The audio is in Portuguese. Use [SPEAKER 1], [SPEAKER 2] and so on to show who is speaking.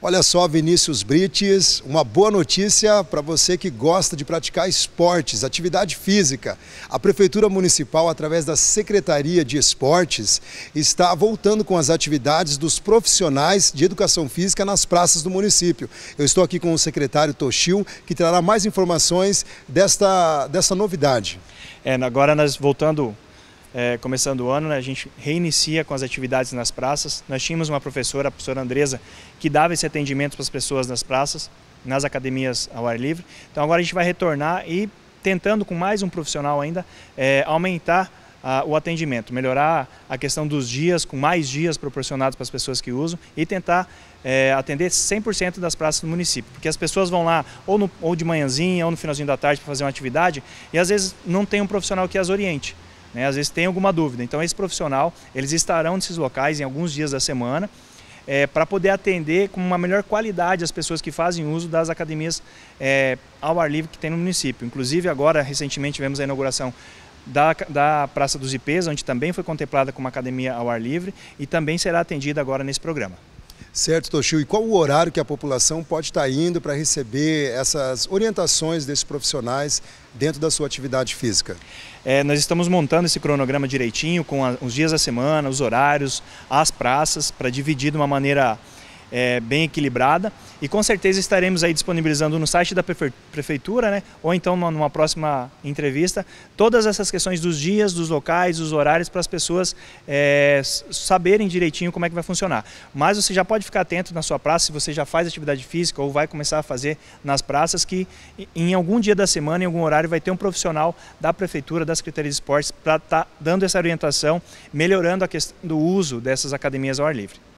[SPEAKER 1] Olha só, Vinícius Brites, uma boa notícia para você que gosta de praticar esportes, atividade física. A Prefeitura Municipal, através da Secretaria de Esportes, está voltando com as atividades dos profissionais de educação física nas praças do município. Eu estou aqui com o secretário Toshio, que trará mais informações desta, desta novidade. É, agora nós voltando
[SPEAKER 2] é, começando o ano, né, a gente reinicia com as atividades nas praças. Nós tínhamos uma professora, a professora Andresa, que dava esse atendimento para as pessoas nas praças, nas academias ao ar livre. Então agora a gente vai retornar e tentando com mais um profissional ainda é, aumentar a, o atendimento, melhorar a questão dos dias, com mais dias proporcionados para as pessoas que usam e tentar é, atender 100% das praças do município. Porque as pessoas vão lá ou, no, ou de manhãzinha ou no finalzinho da tarde para fazer uma atividade e às vezes não tem um profissional que as oriente. Né? Às vezes tem alguma dúvida. Então esse profissional, eles estarão nesses locais em alguns dias da semana é, eh, para poder atender com uma melhor qualidade as pessoas que fazem uso das academias é, ao ar livre que tem no município. Inclusive agora, recentemente, tivemos a inauguração da, da, Praça dos IPs, onde também foi contemplada como academia ao ar livre e também será atendida agora nesse programa.
[SPEAKER 1] Certo, Toshio. E qual o horário que a população pode estar indo para receber essas orientações desses profissionais dentro da sua atividade física? É, nós estamos montando esse cronograma direitinho, com a, os
[SPEAKER 2] dias da semana, os horários, as praças, para dividir de uma maneira é, bem equilibrada e com certeza estaremos aí disponibilizando no site da prefeitura, né, ou então numa, próxima entrevista, todas essas questões dos dias, dos locais, dos horários para as pessoas é, saberem direitinho como é que vai funcionar. Mas você já pode ficar atento na sua praça, se você já faz atividade física ou vai começar a fazer nas praças, que em algum dia da semana, em algum horário, vai ter um profissional da prefeitura, da Secretaria de Esportes, para estar tá dando essa orientação, melhorando a questão do uso dessas academias ao ar livre.